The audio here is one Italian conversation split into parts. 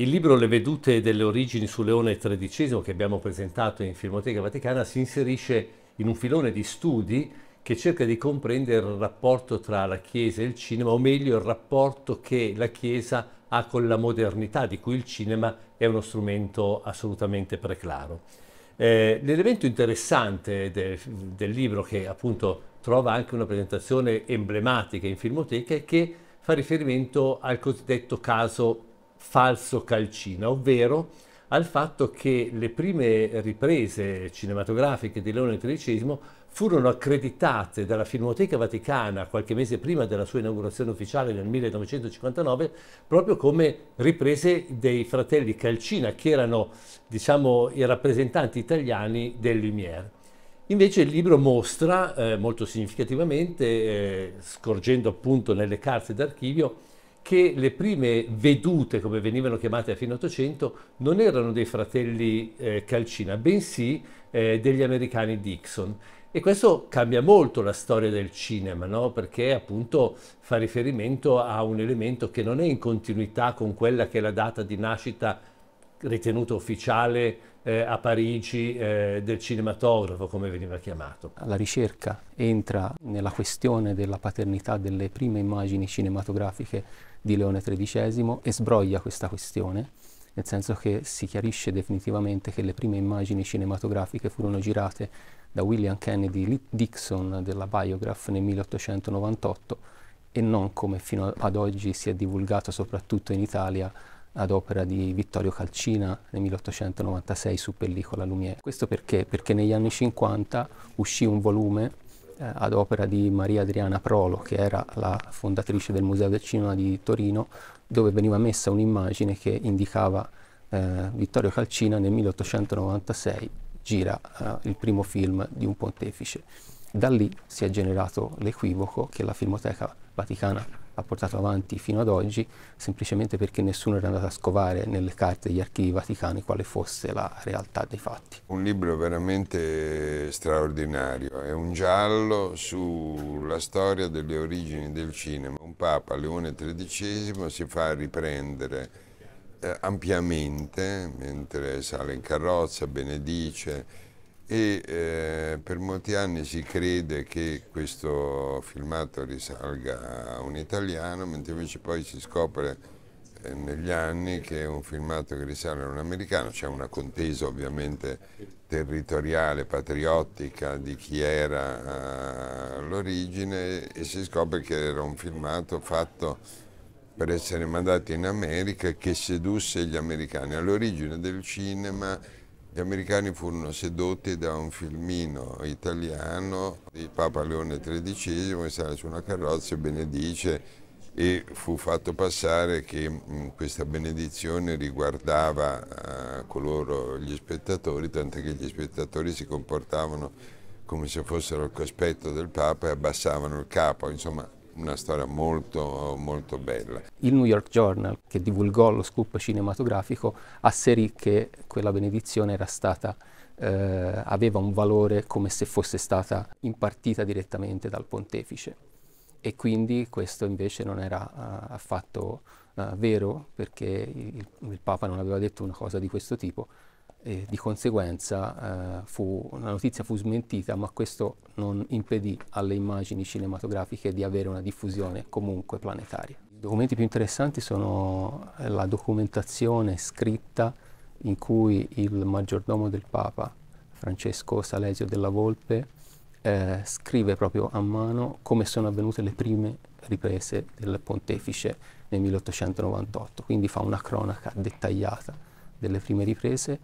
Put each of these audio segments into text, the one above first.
Il libro Le vedute delle origini su Leone XIII che abbiamo presentato in Filmoteca Vaticana si inserisce in un filone di studi che cerca di comprendere il rapporto tra la Chiesa e il cinema, o meglio il rapporto che la Chiesa ha con la modernità, di cui il cinema è uno strumento assolutamente preclaro. Eh, l'elemento interessante de, del libro, che appunto trova anche una presentazione emblematica in filmoteca, è che fa riferimento al cosiddetto caso falso calcina, ovvero al fatto che le prime riprese cinematografiche di Leone XIII furono accreditate dalla Filmoteca Vaticana qualche mese prima della sua inaugurazione ufficiale nel 1959 proprio come riprese dei fratelli Calcina che erano diciamo, i rappresentanti italiani del Lumière. Invece il libro mostra eh, molto significativamente, eh, scorgendo appunto nelle carte d'archivio, che le prime vedute, come venivano chiamate a fine 800, non erano dei fratelli eh, Calcina, bensì eh, degli americani Dixon. E questo cambia molto la storia del cinema, no? perché appunto fa riferimento a un elemento che non è in continuità con quella che è la data di nascita ritenuta ufficiale eh, a Parigi eh, del cinematografo, come veniva chiamato. La ricerca entra nella questione della paternità delle prime immagini cinematografiche di Leone XIII e sbroglia questa questione, nel senso che si chiarisce definitivamente che le prime immagini cinematografiche furono girate da William Kennedy Dixon della Biograph nel 1898 e non come fino ad oggi si è divulgato soprattutto in Italia ad opera di Vittorio Calcina nel 1896 su pellicola Lumiere. Questo perché? Perché negli anni 50 uscì un volume eh, ad opera di Maria Adriana Prolo, che era la fondatrice del Museo del Cinema di Torino, dove veniva messa un'immagine che indicava eh, Vittorio Calcina nel 1896 gira eh, il primo film di un pontefice. Da lì si è generato l'equivoco che la Filmoteca Vaticana ha portato avanti fino ad oggi, semplicemente perché nessuno era andato a scovare nelle carte degli archivi vaticani quale fosse la realtà dei fatti. Un libro veramente straordinario, è un giallo sulla storia delle origini del cinema. Un Papa, Leone XIII, si fa riprendere eh, ampiamente, mentre sale in carrozza, benedice, e eh, per molti anni si crede che questo filmato risalga a un italiano, mentre invece poi si scopre eh, negli anni che è un filmato che risale a un americano, c'è una contesa ovviamente territoriale, patriottica di chi era eh, l'origine e si scopre che era un filmato fatto per essere mandato in America che sedusse gli americani. All'origine del cinema gli americani furono sedotti da un filmino italiano di Papa Leone XIII che sale su una carrozza e benedice e fu fatto passare che mm, questa benedizione riguardava eh, coloro gli spettatori, tanto che gli spettatori si comportavano come se fossero al cospetto del Papa e abbassavano il capo, insomma una storia molto, molto bella. Il New York Journal, che divulgò lo scoop cinematografico, asserì che quella benedizione era stata eh, aveva un valore come se fosse stata impartita direttamente dal pontefice e quindi questo invece non era uh, affatto uh, vero perché il, il Papa non aveva detto una cosa di questo tipo, e di conseguenza eh, fu, la notizia fu smentita, ma questo non impedì alle immagini cinematografiche di avere una diffusione comunque planetaria. I documenti più interessanti sono eh, la documentazione scritta in cui il maggiordomo del Papa, Francesco Salesio della Volpe, eh, scrive proprio a mano come sono avvenute le prime riprese del pontefice nel 1898, quindi fa una cronaca dettagliata delle prime riprese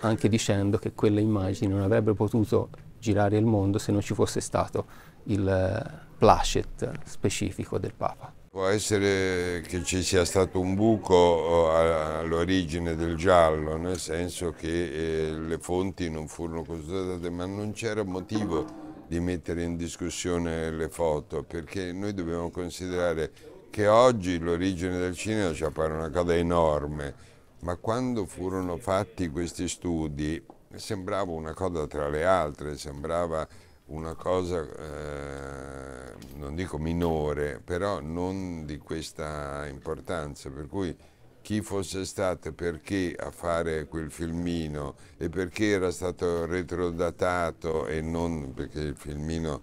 anche dicendo che quelle immagini non avrebbero potuto girare il mondo se non ci fosse stato il eh, placet specifico del Papa. Può essere che ci sia stato un buco eh, all'origine del giallo, nel senso che eh, le fonti non furono consultate, ma non c'era motivo di mettere in discussione le foto, perché noi dobbiamo considerare che oggi l'origine del cinema ci appare una cosa enorme, ma quando furono fatti questi studi sembrava una cosa tra le altre, sembrava una cosa, eh, non dico minore, però non di questa importanza, per cui chi fosse stato perché a fare quel filmino e perché era stato retrodatato e non perché il filmino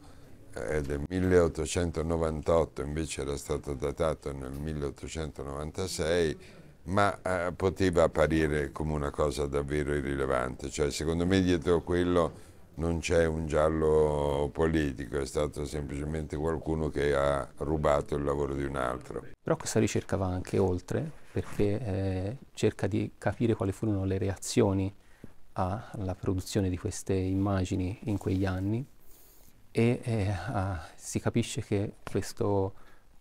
eh, è del 1898 invece era stato datato nel 1896 ma eh, poteva apparire come una cosa davvero irrilevante, cioè secondo me dietro quello non c'è un giallo politico, è stato semplicemente qualcuno che ha rubato il lavoro di un altro. Però questa ricerca va anche oltre perché eh, cerca di capire quali furono le reazioni alla produzione di queste immagini in quegli anni e eh, ah, si capisce che questo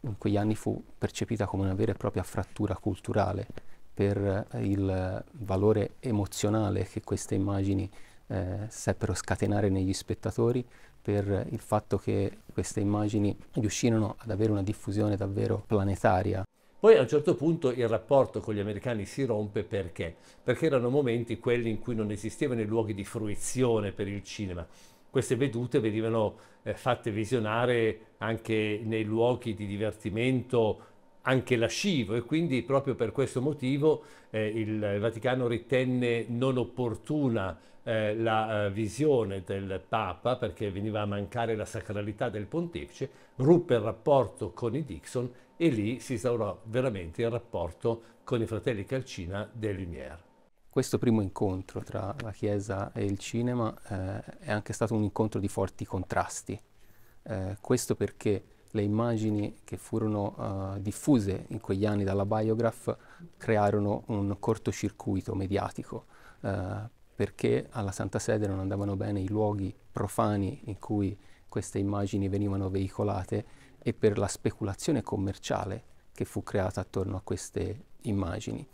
in quegli anni fu percepita come una vera e propria frattura culturale per eh, il valore emozionale che queste immagini eh, seppero scatenare negli spettatori, per il fatto che queste immagini riuscirono ad avere una diffusione davvero planetaria. Poi a un certo punto il rapporto con gli americani si rompe perché? Perché erano momenti quelli in cui non esistevano i luoghi di fruizione per il cinema, queste vedute venivano eh, fatte visionare anche nei luoghi di divertimento anche lascivo e quindi proprio per questo motivo eh, il Vaticano ritenne non opportuna eh, la eh, visione del Papa perché veniva a mancare la sacralità del pontefice, ruppe il rapporto con i Dixon e lì si instaurò veramente il rapporto con i fratelli Calcina de Lumière. Questo primo incontro tra la Chiesa e il cinema eh, è anche stato un incontro di forti contrasti. Eh, questo perché le immagini che furono eh, diffuse in quegli anni dalla Biograph crearono un cortocircuito mediatico, eh, perché alla Santa Sede non andavano bene i luoghi profani in cui queste immagini venivano veicolate e per la speculazione commerciale che fu creata attorno a queste immagini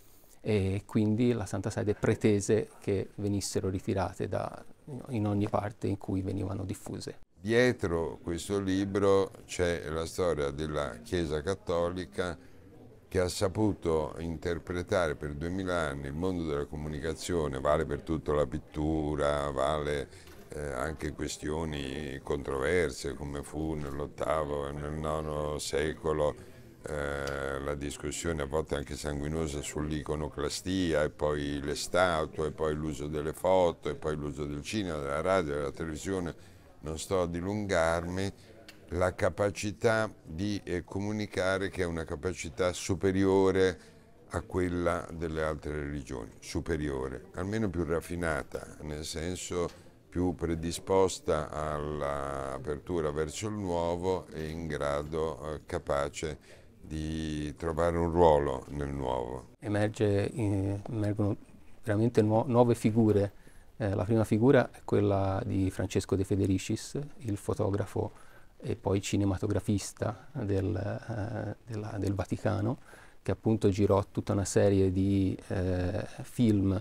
e quindi la Santa Sede pretese che venissero ritirate da, in ogni parte in cui venivano diffuse. Dietro questo libro c'è la storia della Chiesa Cattolica che ha saputo interpretare per duemila anni il mondo della comunicazione, vale per tutta la pittura, vale eh, anche questioni controverse come fu nell'ottavo e nel nono secolo, eh, la discussione a volte anche sanguinosa sull'iconoclastia e poi le statue, e poi l'uso delle foto, e poi l'uso del cinema, della radio, della televisione, non sto a dilungarmi, la capacità di eh, comunicare che è una capacità superiore a quella delle altre religioni, superiore, almeno più raffinata, nel senso più predisposta all'apertura verso il nuovo e in grado eh, capace di trovare un ruolo nel nuovo. Emerge, eh, emergono veramente nuove figure. Eh, la prima figura è quella di Francesco De Federicis, il fotografo e poi cinematografista del, eh, della, del Vaticano, che appunto girò tutta una serie di eh, film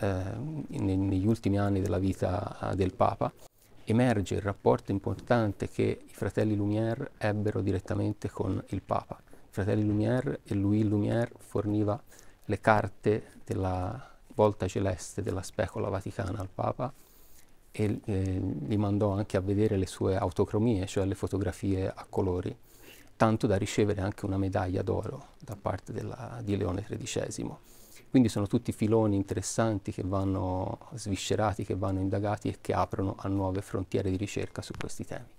eh, negli ultimi anni della vita eh, del Papa emerge il rapporto importante che i fratelli Lumière ebbero direttamente con il Papa fratelli Lumière e Louis Lumière forniva le carte della volta celeste della specola vaticana al Papa e eh, gli mandò anche a vedere le sue autocromie, cioè le fotografie a colori, tanto da ricevere anche una medaglia d'oro da parte della, di Leone XIII. Quindi sono tutti filoni interessanti che vanno sviscerati, che vanno indagati e che aprono a nuove frontiere di ricerca su questi temi.